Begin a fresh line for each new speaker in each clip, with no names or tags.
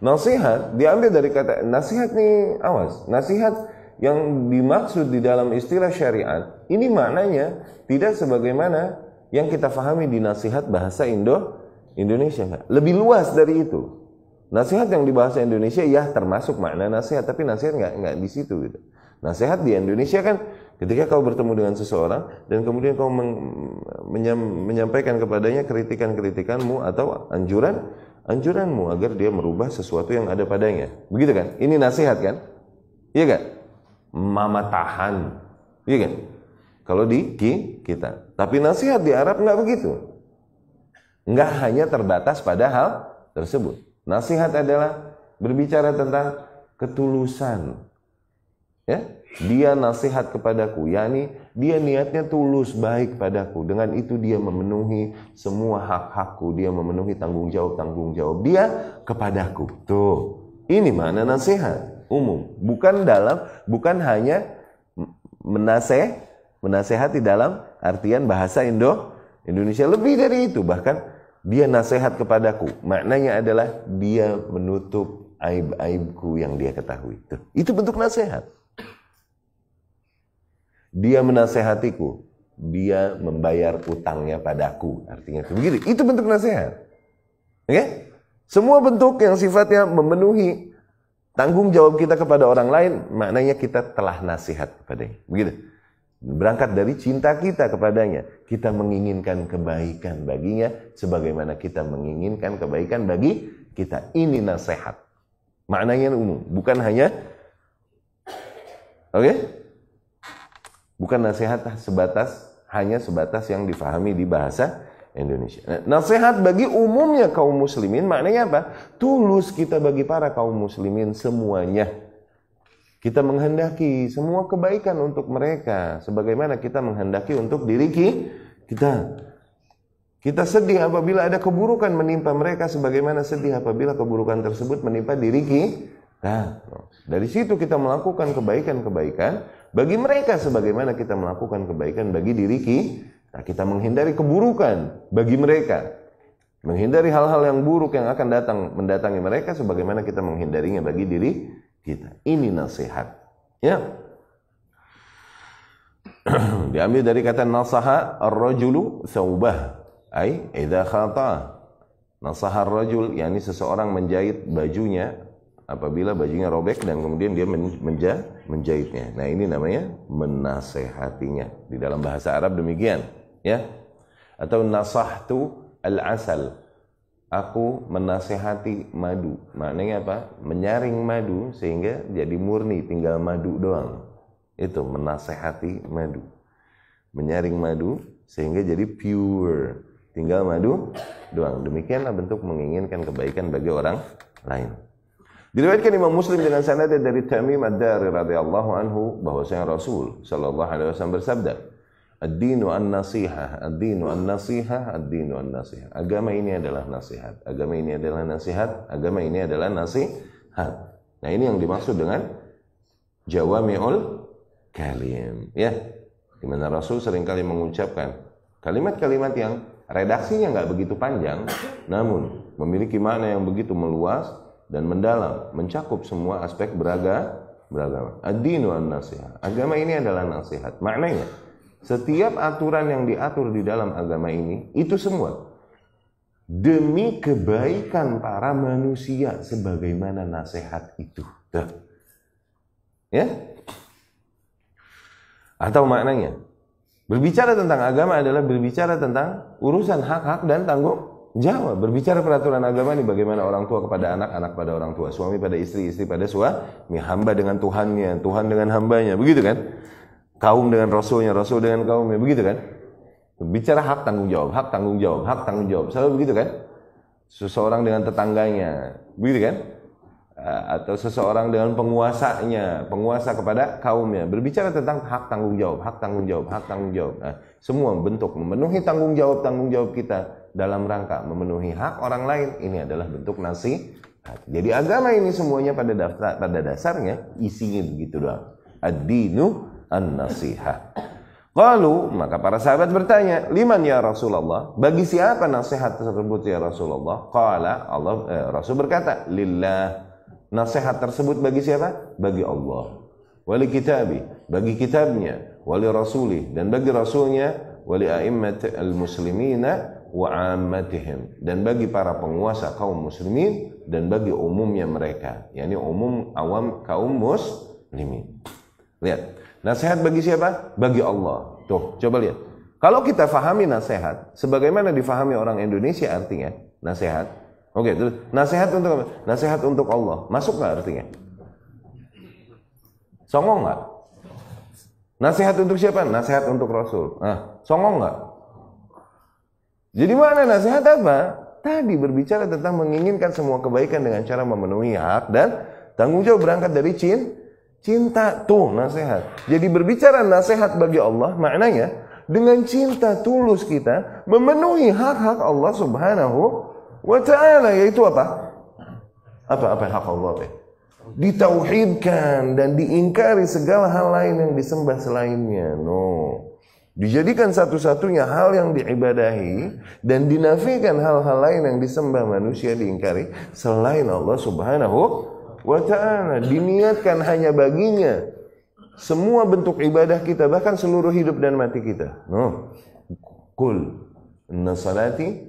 Nasihat diambil dari kata nasihat nih awas. Nasihat yang dimaksud di dalam istilah syariat ini maknanya tidak sebagaimana yang kita fahami di nasihat bahasa Indo Indonesia enggak. Lebih luas dari itu. Nasihat yang di bahasa Indonesia ya termasuk makna nasihat tapi nasihat nggak nggak di situ gitu. Nasihat di Indonesia kan ketika kau bertemu dengan seseorang dan kemudian kau men menyampaikan kepadanya kritikan-kritikanmu atau anjuran anjuranmu agar dia merubah sesuatu yang ada padanya. Begitu kan? Ini nasihat kan? Iya kan? Mama tahan. Iya kan? Kalau di kita. Tapi nasihat di Arab nggak begitu. Nggak hanya terbatas pada hal tersebut. Nasihat adalah berbicara tentang ketulusan, Ya, dia nasihat kepadaku, yakni dia niatnya tulus baik padaku. Dengan itu dia memenuhi semua hak-hakku, dia memenuhi tanggung jawab-tanggung jawab dia kepadaku. Tuh, ini mana nasihat umum, bukan dalam bukan hanya menaseh, menasehati dalam artian bahasa Indo Indonesia lebih dari itu bahkan dia nasihat kepadaku maknanya adalah dia menutup aib-aibku yang dia ketahui itu itu bentuk nasihat dia menasehatiku, dia membayar utangnya padaku. Artinya itu begini, Itu bentuk nasihat. Oke? Okay? Semua bentuk yang sifatnya memenuhi tanggung jawab kita kepada orang lain, maknanya kita telah nasihat kepadanya. Begitu. Berangkat dari cinta kita kepadanya, kita menginginkan kebaikan baginya sebagaimana kita menginginkan kebaikan bagi kita. Ini nasihat. Maknanya umum, bukan hanya Oke? Okay? Bukan nasihat sebatas hanya sebatas yang difahami di bahasa Indonesia. Nah, nasihat bagi umumnya kaum muslimin maknanya apa? Tulus kita bagi para kaum muslimin semuanya. Kita menghendaki semua kebaikan untuk mereka sebagaimana kita menghendaki untuk diri kita. Kita sedih apabila ada keburukan menimpa mereka sebagaimana sedih apabila keburukan tersebut menimpa diri kita. Nah, dari situ kita melakukan kebaikan-kebaikan bagi mereka sebagaimana kita melakukan kebaikan bagi diri kita, nah, kita menghindari keburukan bagi mereka. Menghindari hal-hal yang buruk yang akan datang mendatangi mereka sebagaimana kita menghindarinya bagi diri kita. Ini nasihat. Ya. Diambil dari kata nasaha ar-rajulu saubah ai idza khata. Nasaha ar-rajul yakni seseorang menjahit bajunya apabila bajunya robek dan kemudian dia menja, menjahitnya. Nah, ini namanya menasehatinya. Di dalam bahasa Arab demikian, ya. Atau nasahtu al-asal. Aku menasehati madu. Maknanya apa? Menyaring madu sehingga jadi murni, tinggal madu doang. Itu menasehati madu. Menyaring madu sehingga jadi pure, tinggal madu doang. Demikianlah bentuk menginginkan kebaikan bagi orang lain. Diriwayatkan Imam Muslim dengan sanadnya dari Tamim Ad-Dari radhiyallahu anhu bahwasanya Rasul sallallahu alaihi wasallam bersabda, "Ad-dinu an-nasihah, ad-dinu an-nasihah, ad-dinu an-nasihah." Agama ini adalah nasihat. Agama ini adalah nasihat. Agama ini adalah nasihat. Nah, ini yang dimaksud dengan jawami'ul kalim, ya. Di mana Rasul seringkali mengucapkan kalimat-kalimat yang redaksinya nggak begitu panjang, namun memiliki makna yang begitu meluas, dan mendalam, mencakup semua aspek beraga, beragama. Ad-dinu an-nasihat. Agama ini adalah nasihat. Maknanya, setiap aturan yang diatur di dalam agama ini, itu semua demi kebaikan para manusia sebagaimana nasihat itu. Tuh. Ya? Atau maknanya, berbicara tentang agama adalah berbicara tentang urusan hak-hak dan tanggung jawab berbicara peraturan agama ini bagaimana orang tua kepada anak, anak pada orang tua, suami pada istri, istri pada suami, hamba dengan Tuhannya, Tuhan dengan hambanya, begitu kan? Kaum dengan rasulnya, rasul dengan kaumnya, begitu kan? Bicara hak tanggung jawab, hak tanggung jawab, hak tanggung jawab, selalu begitu kan? Seseorang dengan tetangganya, begitu kan? Eh, atau seseorang dengan penguasanya, penguasa kepada kaumnya, berbicara tentang hak tanggung jawab, hak tanggung jawab, hak tanggung jawab. Nah, semua bentuk memenuhi tanggung jawab tanggung jawab kita dalam rangka memenuhi hak orang lain ini adalah bentuk nasi Jadi agama ini semuanya pada daftar pada dasarnya isinya begitu doang. Ad-dinu an-nasihat. Lalu maka para sahabat bertanya, liman ya Rasulullah? Bagi siapa nasihat tersebut ya Rasulullah? kala Allah eh, Rasul berkata, lillah. Nasihat tersebut bagi siapa? Bagi Allah. Wali kitabi, bagi kitabnya, wali rasuli dan bagi rasulnya, wali a'immat al-muslimina wa dan bagi para penguasa kaum muslimin dan bagi umumnya mereka yakni umum awam kaum muslimin lihat nasihat bagi siapa bagi Allah tuh coba lihat kalau kita fahami nasihat sebagaimana difahami orang Indonesia artinya nasihat oke terus nasihat untuk nasihat untuk Allah masuk nggak artinya songong nggak nasihat untuk siapa nasihat untuk Rasul ah songong nggak jadi mana nasihat apa? Tadi berbicara tentang menginginkan semua kebaikan dengan cara memenuhi hak dan tanggung jawab berangkat dari cin, cinta tuh nasihat. Jadi berbicara nasihat bagi Allah maknanya dengan cinta tulus kita memenuhi hak-hak Allah Subhanahu wa taala yaitu apa? Apa apa hak Allah? Apa? Ditauhidkan dan diingkari segala hal lain yang disembah selainnya. No. Dijadikan satu-satunya hal yang diibadahi dan dinafikan hal-hal lain yang disembah manusia diingkari selain Allah Subhanahu wa taala. Diniatkan hanya baginya semua bentuk ibadah kita bahkan seluruh hidup dan mati kita. No. Kul nasalati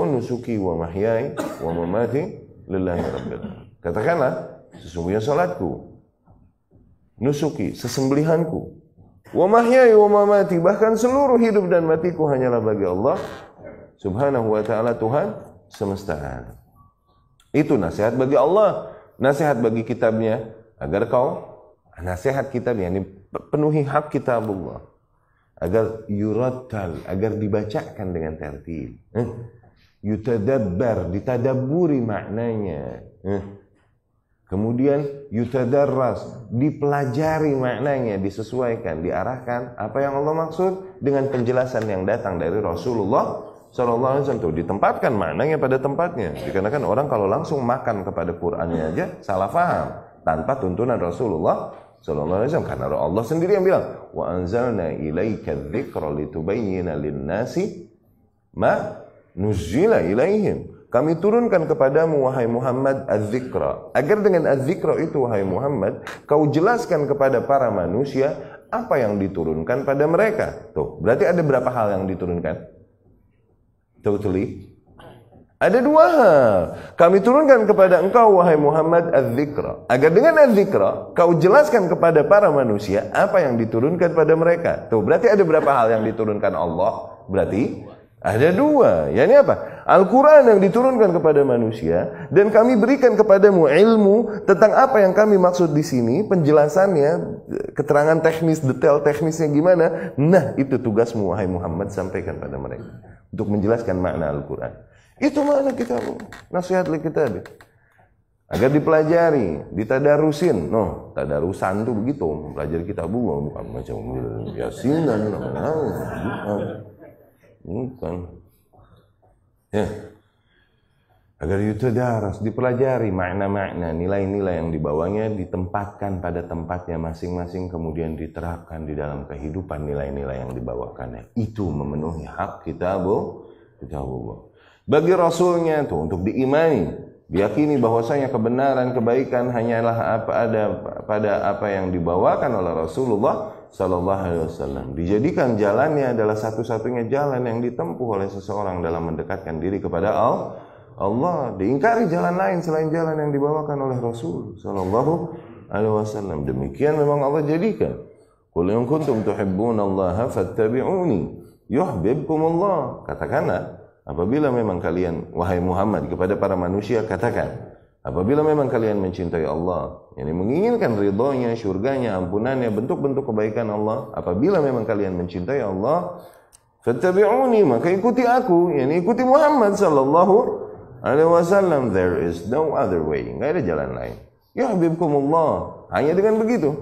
wa nusuki wa mahyai wa mamati lillahi rabbil Katakanlah sesungguhnya salatku nusuki sesembelihanku Wa mahyaya wa mamati bahkan seluruh hidup dan matiku hanyalah bagi Allah Subhanahu wa taala Tuhan semesta alam. Itu nasihat bagi Allah, nasihat bagi kitabnya agar kau nasihat kitab yang penuhi hak Allah agar yuratal, agar dibacakan dengan tertib. Eh? Yutadabbar, ditadaburi maknanya. Eh? Kemudian yutadarras, dipelajari maknanya, disesuaikan, diarahkan apa yang Allah maksud dengan penjelasan yang datang dari Rasulullah Sallallahu Alaihi Wasallam ditempatkan maknanya pada tempatnya. Dikarenakan orang kalau langsung makan kepada Qurannya aja salah faham tanpa tuntunan Rasulullah Sallallahu Alaihi Wasallam karena Allah sendiri yang bilang wa anzalna ilaika dzikra litubayyana lin-nasi ma nuzila ilaihim kami turunkan kepadamu wahai Muhammad az-zikra. Agar dengan az-zikra itu wahai Muhammad, kau jelaskan kepada para manusia apa yang diturunkan pada mereka. Tuh, berarti ada berapa hal yang diturunkan? Totally. Ada dua hal. Kami turunkan kepada engkau wahai Muhammad az-zikra. Agar dengan az-zikra kau jelaskan kepada para manusia apa yang diturunkan pada mereka. Tuh, berarti ada berapa hal yang diturunkan Allah? Berarti ada dua. Ya ini apa? Al-Quran yang diturunkan kepada manusia dan kami berikan kepadamu ilmu tentang apa yang kami maksud di sini, penjelasannya, keterangan teknis, detail teknisnya gimana. Nah, itu tugasmu wahai Muhammad sampaikan pada mereka untuk menjelaskan makna Al-Quran. Itu makna kita nasihat kita deh. Agar dipelajari, ditadarusin. No, tadarusan tuh begitu, mempelajari kita buang bukan macam yasin dan lain Bukan. Ya. Agar itu harus dipelajari makna-makna, nilai-nilai yang dibawanya ditempatkan pada tempatnya masing-masing kemudian diterapkan di dalam kehidupan nilai-nilai yang dibawakannya. Itu memenuhi hak kita bu kita bu Bagi rasulnya tuh untuk diimani, diyakini bahwasanya kebenaran kebaikan hanyalah apa ada pada apa yang dibawakan oleh Rasulullah Sallallahu Alaihi Wasallam. Dijadikan jalannya adalah satu-satunya jalan yang ditempuh oleh seseorang dalam mendekatkan diri kepada Allah. Allah diingkari jalan lain selain jalan yang dibawakan oleh Rasul Sallallahu Alaihi Wasallam. Demikian memang Allah jadikan. Kul yang kuntum tuhibbun Allah fattabi'uni yuhibbukum Allah. Katakanlah apabila memang kalian wahai Muhammad kepada para manusia katakan Apabila memang kalian mencintai Allah, yang menginginkan ridhonya, syurganya, ampunannya, bentuk-bentuk kebaikan Allah, apabila memang kalian mencintai Allah, fattabi'uni, maka ikuti aku, yang ikuti Muhammad sallallahu alaihi wasallam. There is no other way, enggak ada jalan lain. Ya habibkumullah, hanya dengan begitu.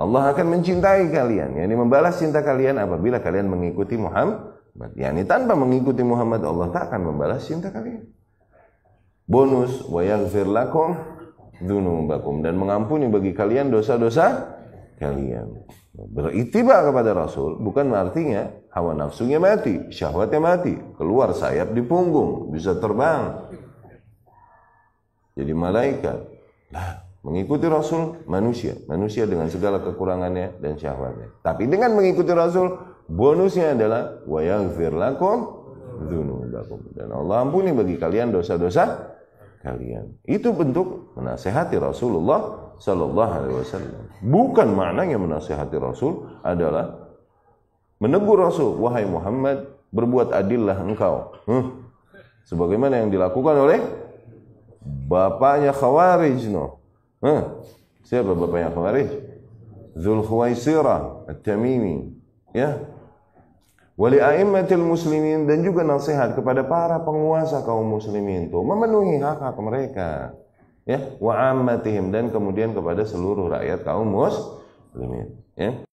Allah akan mencintai kalian, yang membalas cinta kalian apabila kalian mengikuti Muhammad. Yang tanpa mengikuti Muhammad, Allah tak akan membalas cinta kalian bonus wa yaghfir lakum dzunubakum dan mengampuni bagi kalian dosa-dosa kalian. Beritiba kepada Rasul bukan artinya hawa nafsunya mati, syahwatnya mati, keluar sayap di punggung, bisa terbang. Jadi malaikat. nah mengikuti Rasul manusia, manusia dengan segala kekurangannya dan syahwatnya. Tapi dengan mengikuti Rasul, bonusnya adalah wa yaghfir lakum dzunubakum dan Allah ampuni bagi kalian dosa-dosa kalian. Itu bentuk menasehati Rasulullah Sallallahu Alaihi Wasallam. Bukan maknanya menasehati Rasul adalah menegur Rasul, wahai Muhammad, berbuat adillah engkau. Hmm. Sebagaimana yang dilakukan oleh bapaknya Khawarij. No. Hmm. Siapa bapaknya Khawarij? Zulkhuwaisirah At-Tamimi. Ya, Wali a'immatil muslimin dan juga nasihat kepada para penguasa kaum muslimin itu memenuhi hak-hak mereka. Ya, wa ammatihim dan kemudian kepada seluruh rakyat kaum muslimin, ya.